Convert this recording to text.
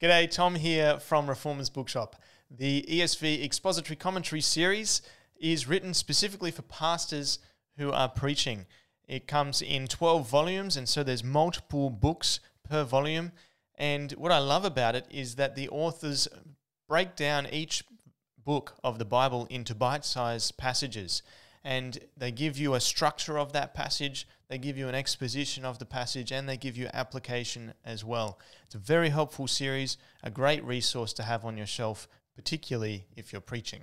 G'day, Tom here from Reformers Bookshop. The ESV Expository Commentary series is written specifically for pastors who are preaching. It comes in 12 volumes, and so there's multiple books per volume. And what I love about it is that the authors break down each book of the Bible into bite sized passages and they give you a structure of that passage, they give you an exposition of the passage, and they give you application as well. It's a very helpful series, a great resource to have on your shelf, particularly if you're preaching.